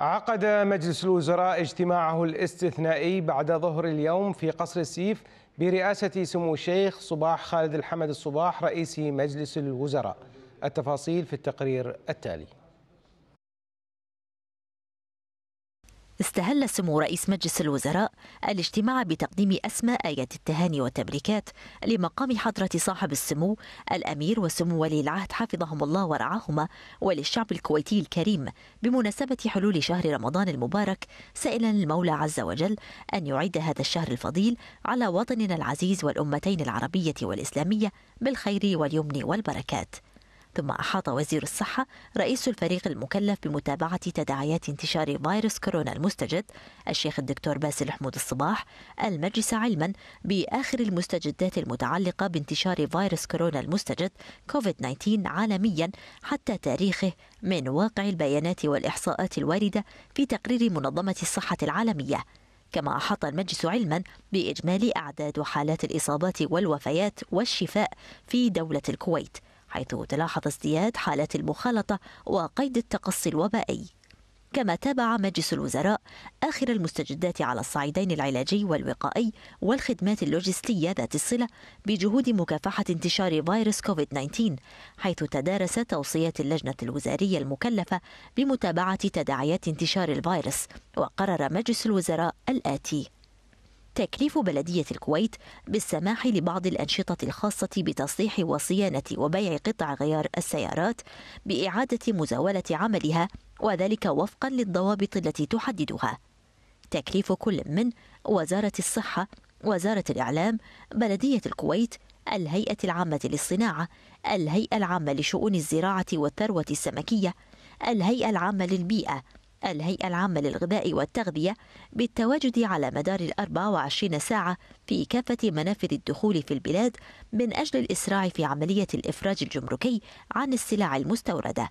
عقد مجلس الوزراء اجتماعه الاستثنائي بعد ظهر اليوم في قصر السيف برئاسة سمو الشيخ صباح خالد الحمد الصباح رئيس مجلس الوزراء التفاصيل في التقرير التالي استهل سمو رئيس مجلس الوزراء الاجتماع بتقديم أسماء آيات التهاني والتبريكات لمقام حضرة صاحب السمو الأمير وسمو ولي العهد حفظهم الله ورعاهما وللشعب الكويتي الكريم بمناسبة حلول شهر رمضان المبارك سائلا المولى عز وجل أن يعيد هذا الشهر الفضيل على وطننا العزيز والأمتين العربية والإسلامية بالخير واليمن والبركات ثم أحاط وزير الصحة رئيس الفريق المكلف بمتابعة تداعيات انتشار فيروس كورونا المستجد الشيخ الدكتور باسل حمود الصباح المجلس علما بآخر المستجدات المتعلقة بانتشار فيروس كورونا المستجد كوفيد 19 عالميا حتى تاريخه من واقع البيانات والإحصاءات الواردة في تقرير منظمة الصحة العالمية كما أحاط المجلس علما بإجمالي أعداد حالات الإصابات والوفيات والشفاء في دولة الكويت حيث تلاحظ ازدياد حالات المخالطة وقيد التقصي الوبائي كما تابع مجلس الوزراء آخر المستجدات على الصعيدين العلاجي والوقائي والخدمات اللوجستية ذات الصلة بجهود مكافحة انتشار فيروس كوفيد-19 حيث تدارس توصيات اللجنة الوزارية المكلفة بمتابعة تداعيات انتشار الفيروس وقرر مجلس الوزراء الآتي تكليف بلدية الكويت بالسماح لبعض الأنشطة الخاصة بتصليح وصيانة وبيع قطع غيار السيارات بإعادة مزاولة عملها وذلك وفقا للضوابط التي تحددها تكليف كل من وزارة الصحة وزارة الإعلام بلدية الكويت الهيئة العامة للصناعة الهيئة العامة لشؤون الزراعة والثروة السمكية الهيئة العامة للبيئة الهيئة العامة للغذاء والتغذية بالتواجد على مدار ال 24 ساعة في كافة منافذ الدخول في البلاد من أجل الإسراع في عملية الإفراج الجمركي عن السلع المستوردة.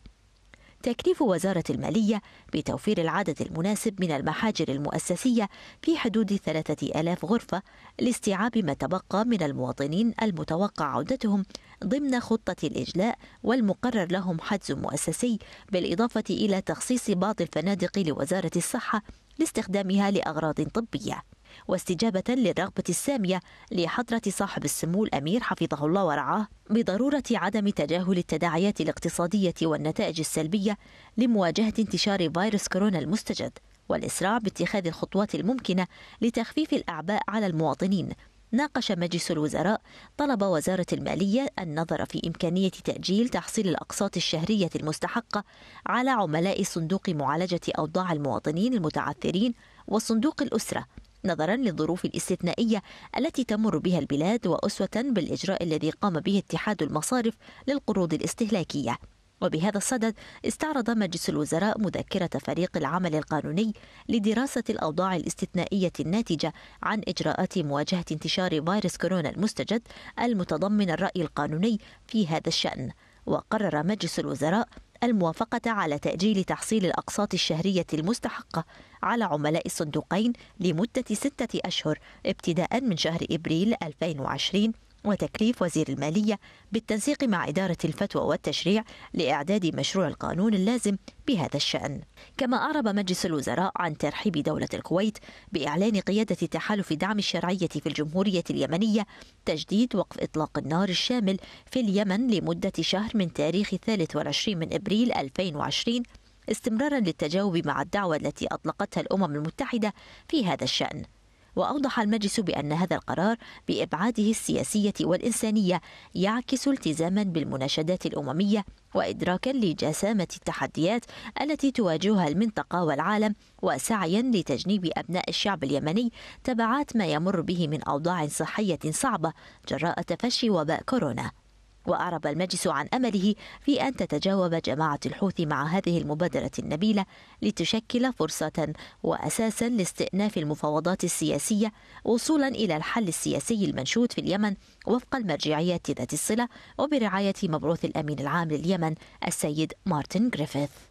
تكليف وزارة المالية بتوفير العدد المناسب من المحاجر المؤسسية في حدود 3000 غرفة لاستيعاب ما تبقى من المواطنين المتوقع عودتهم ضمن خطة الإجلاء والمقرر لهم حجز مؤسسي بالإضافة إلى تخصيص بعض الفنادق لوزارة الصحة لاستخدامها لأغراض طبية واستجابة للرغبة السامية لحضرة صاحب السمو الأمير حفظه الله ورعاه بضرورة عدم تجاهل التداعيات الاقتصادية والنتائج السلبية لمواجهة انتشار فيروس كورونا المستجد والإسراع باتخاذ الخطوات الممكنة لتخفيف الأعباء على المواطنين ناقش مجلس الوزراء طلب وزارة المالية النظر في إمكانية تأجيل تحصيل الأقساط الشهرية المستحقة على عملاء صندوق معالجة أوضاع المواطنين المتعثرين وصندوق الأسرة نظرا للظروف الاستثنائية التي تمر بها البلاد وأسوة بالإجراء الذي قام به اتحاد المصارف للقروض الاستهلاكية وبهذا الصدد استعرض مجلس الوزراء مذكرة فريق العمل القانوني لدراسة الأوضاع الاستثنائية الناتجة عن إجراءات مواجهة انتشار فيروس كورونا المستجد المتضمن الرأي القانوني في هذا الشأن وقرر مجلس الوزراء الموافقة على تأجيل تحصيل الأقساط الشهرية المستحقة على عملاء الصندوقين لمدة ستة أشهر ابتداء من شهر إبريل 2020 وتكليف وزير المالية بالتنسيق مع إدارة الفتوى والتشريع لإعداد مشروع القانون اللازم بهذا الشأن كما أعرب مجلس الوزراء عن ترحيب دولة الكويت بإعلان قيادة تحالف دعم الشرعية في الجمهورية اليمنية تجديد وقف إطلاق النار الشامل في اليمن لمدة شهر من تاريخ 23 من إبريل 2020 استمرارا للتجاوب مع الدعوة التي أطلقتها الأمم المتحدة في هذا الشأن وأوضح المجلس بأن هذا القرار بإبعاده السياسية والإنسانية يعكس التزاما بالمناشدات الأممية وإدراكا لجسامة التحديات التي تواجهها المنطقة والعالم وسعيا لتجنيب أبناء الشعب اليمني تبعات ما يمر به من أوضاع صحية صعبة جراء تفشي وباء كورونا وأعرب المجلس عن أمله في أن تتجاوب جماعة الحوثي مع هذه المبادرة النبيلة لتشكل فرصة وأساسا لاستئناف المفاوضات السياسية وصولا إلى الحل السياسي المنشود في اليمن وفق المرجعيات ذات الصلة وبرعاية مبعوث الأمين العام لليمن السيد مارتن جريفيث